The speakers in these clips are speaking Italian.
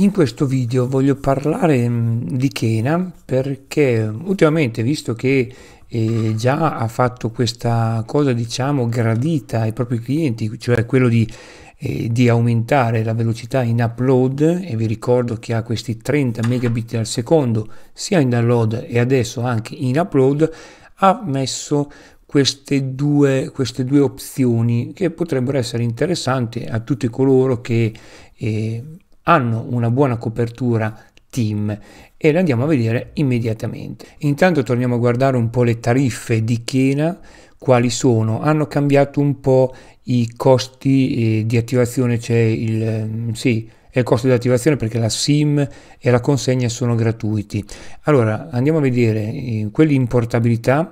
In questo video voglio parlare mm, di Kena perché ultimamente, visto che eh, già ha fatto questa cosa diciamo gradita ai propri clienti, cioè quello di, eh, di aumentare la velocità in upload e vi ricordo che ha questi 30 megabit al secondo sia in download e adesso anche in upload, ha messo queste due, queste due opzioni che potrebbero essere interessanti a tutti coloro che... Eh, hanno una buona copertura team e le andiamo a vedere immediatamente. Intanto torniamo a guardare un po' le tariffe di Kena, quali sono. Hanno cambiato un po' i costi eh, di attivazione, c'è cioè il... Mm, sì, è il costo di attivazione perché la SIM e la consegna sono gratuiti. Allora andiamo a vedere eh, quelli in portabilità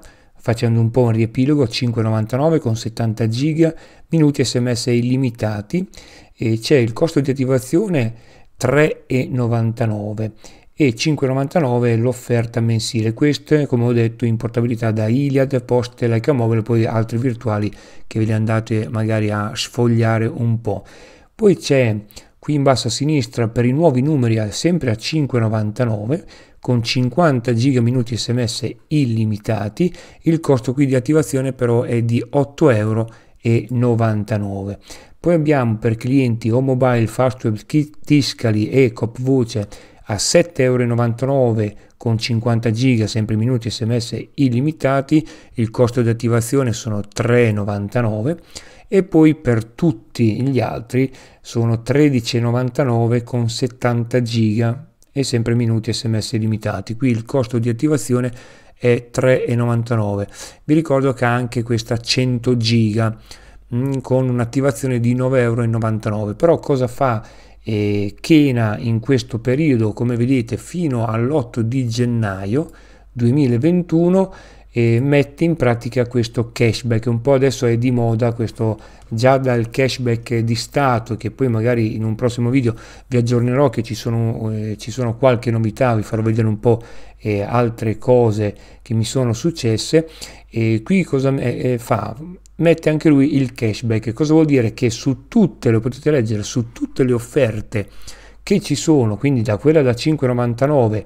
Facendo un po' un riepilogo, 5,99 con 70 giga, minuti sms illimitati, e c'è il costo di attivazione 3,99 e 5,99 l'offerta mensile. Queste, come ho detto, in portabilità da Iliad, Poste, Leica Mobile, poi altri virtuali che ve li andate magari a sfogliare un po'. Poi c'è qui in basso a sinistra per i nuovi numeri sempre a 5,99 con 50 giga minuti sms illimitati, il costo qui di attivazione però è di 8,99 euro. Poi abbiamo per clienti o mobile, Fastweb, Tiscali e Copvoce a 7,99 euro con 50 giga, sempre minuti sms illimitati, il costo di attivazione sono 3,99 euro e poi per tutti gli altri sono 13,99 con 70 giga e sempre minuti sms limitati. Qui il costo di attivazione è 3,99. Vi ricordo che ha anche questa 100 giga mm, con un'attivazione di 9,99 euro. Però cosa fa eh, Kena in questo periodo? Come vedete fino all'8 di gennaio 2021 e metti in pratica questo cashback. Un po' adesso è di moda questo già dal cashback di Stato che poi magari in un prossimo video vi aggiornerò che ci sono, eh, ci sono qualche novità, vi farò vedere un po' eh, altre cose che mi sono successe. E qui cosa eh, fa? Mette anche lui il cashback. Cosa vuol dire? Che su tutte, lo potete leggere, su tutte le offerte che ci sono, quindi da quella da 5,99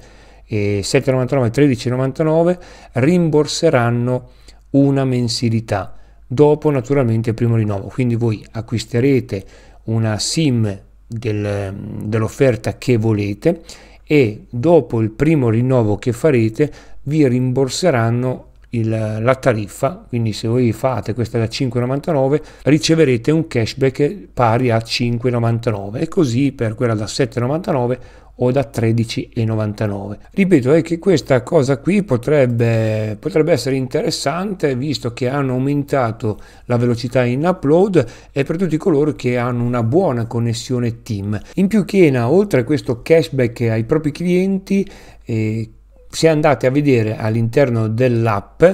e 7,99 e 13,99 rimborseranno una mensilità dopo naturalmente il primo rinnovo quindi voi acquisterete una sim del, dell'offerta che volete e dopo il primo rinnovo che farete vi rimborseranno il, la tariffa, quindi se voi fate questa da 5,99 riceverete un cashback pari a 5,99 e così per quella da 7,99 o da 13,99. Ripeto è che questa cosa qui potrebbe, potrebbe essere interessante visto che hanno aumentato la velocità in upload e per tutti coloro che hanno una buona connessione team. In più Kena oltre a questo cashback ai propri clienti eh, se andate a vedere all'interno dell'app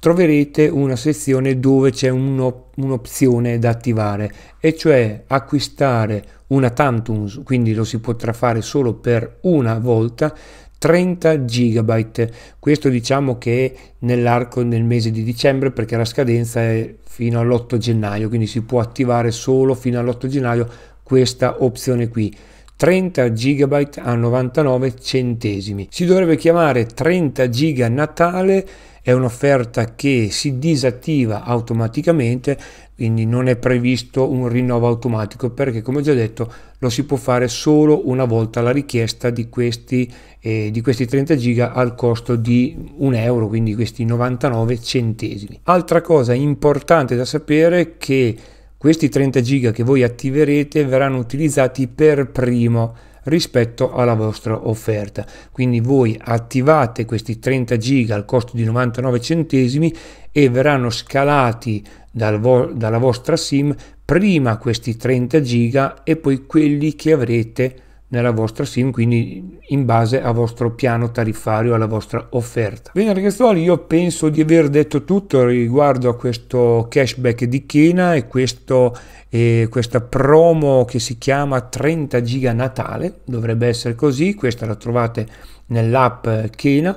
troverete una sezione dove c'è un'opzione da attivare e cioè acquistare una Tantum, quindi lo si potrà fare solo per una volta 30 GB. Questo diciamo che nell'arco del mese di dicembre perché la scadenza è fino all'8 gennaio, quindi si può attivare solo fino all'8 gennaio questa opzione qui. 30 GB a 99 centesimi. Si dovrebbe chiamare 30 GB Natale, è un'offerta che si disattiva automaticamente, quindi non è previsto un rinnovo automatico perché come già detto lo si può fare solo una volta la richiesta di questi, eh, di questi 30 GB al costo di un euro, quindi questi 99 centesimi. Altra cosa importante da sapere è che questi 30 giga che voi attiverete verranno utilizzati per primo rispetto alla vostra offerta. Quindi voi attivate questi 30 giga al costo di 99 centesimi e verranno scalati dal vo dalla vostra SIM prima questi 30 giga e poi quelli che avrete nella vostra SIM, quindi in base al vostro piano tariffario, alla vostra offerta. Bene ragazzuoli, io penso di aver detto tutto riguardo a questo cashback di Kena e, questo, eh, questa promo che si chiama 30 giga Natale, dovrebbe essere così, questa la trovate nell'app Kena.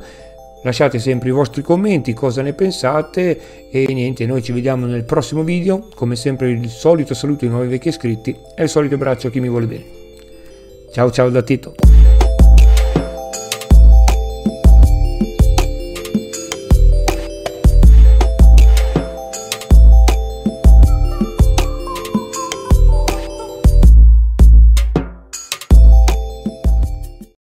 Lasciate sempre i vostri commenti, cosa ne pensate e niente, noi ci vediamo nel prossimo video. Come sempre il solito saluto ai nuovi vecchi iscritti e il solito abbraccio a chi mi vuole bene. Chao, chao, Tito